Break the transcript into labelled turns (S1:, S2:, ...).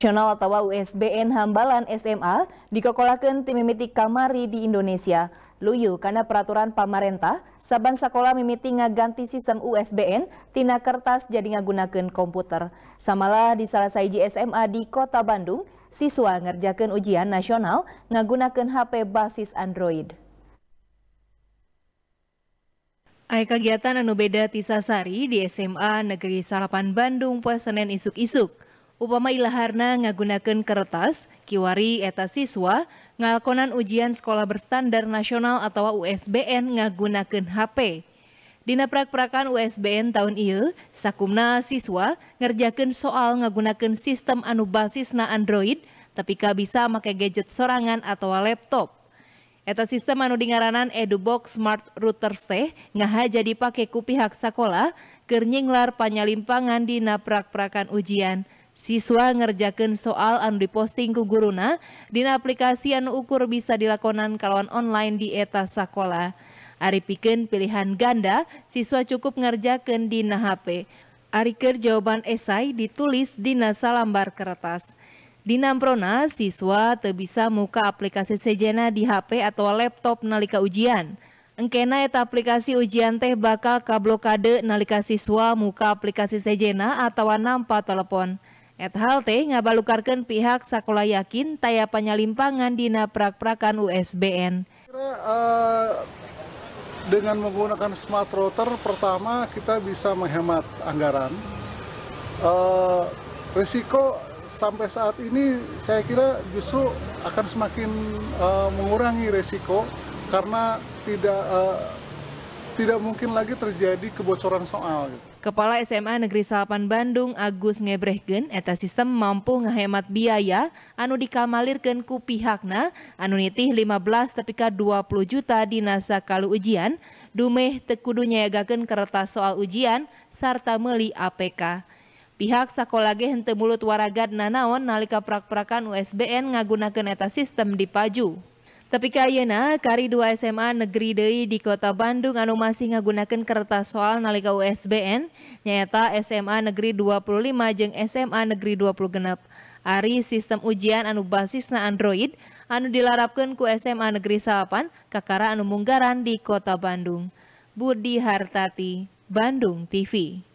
S1: nasional atau USBN Hambalan SMA dikokolakan tim mimiti kamari di Indonesia. Luyu karena peraturan pemerintah, saban sekolah mimiti ngaganti sistem USBN tina kertas jadi ngagunakan komputer. Samalah di salah satu SMA di kota Bandung, siswa ngerjakan ujian nasional ngagunakan HP basis Android. Ayah kegiatan anu beda tisasari di SMA Negeri Salapan Bandung poe Senin isuk-isuk. Upama ilaharna ngagunakan kertas, kiwari eta siswa ngalkonan ujian sekolah berstandar nasional atau USBN ngagunakan HP. Dina prak-prakan USBN tahun il, sakumna siswa ngerjakan soal ngagunakan sistem anu na Android, tapi ka bisa pakai gadget sorangan atau laptop. Eta sistem anu dingaranan EduBox Smart Router teh ngaha jadi pake ku pihak sekolah, kernyinglar panyalimpangan dina prak-prakan ujian. Siswa ngerjakan soal anu diposting ku guruna dina aplikasi anu ukur bisa dilakonan kalawan online di etas sekolah. Ari piken pilihan ganda, siswa cukup ngerjakan di HP. Ari ker jawaban esai ditulis di nasa lambar kertas. Di Namprona, siswa terbisa muka aplikasi sejena di HP atau laptop nalika ujian. Engkena eta aplikasi ujian teh bakal kablokade nalika siswa muka aplikasi sejena atau nampa telepon ethalte ngabalukarkan pihak sakola yakin taya penyalimpangan dina prak-prakan USBN.
S2: Eh, dengan menggunakan smart router pertama kita bisa menghemat anggaran. Eh, risiko sampai saat ini saya kira justru akan semakin eh, mengurangi risiko karena tidak tidak mungkin lagi terjadi kebocoran soal. Gitu.
S1: Kepala SMA Negeri Salapan Bandung Agus Ngebrehgen eta sistem mampu menghemat biaya anu dikamalirkan ku pihakna anu nitih 15 tapi 20 juta di nasa kalu ujian dumeh tekudu nyayagakeun kertas soal ujian serta meli APK. Pihak sakolage ge henteu mulut nanaon nalika prak-prakan USBN ngagunakan eta sistem dipaju. Tapi kaya na kari 2 SMA negeri Dei di kota Bandung anu masih ngagunakan kertas soal nalika USBN nyata SMA negeri 25 jeng SMA negeri 20 genep. Ari sistem ujian anu basis na Android anu dilarapkan ku SMA negeri 8 kakara anu munggaran di kota Bandung. Budi Hartati, Bandung TV.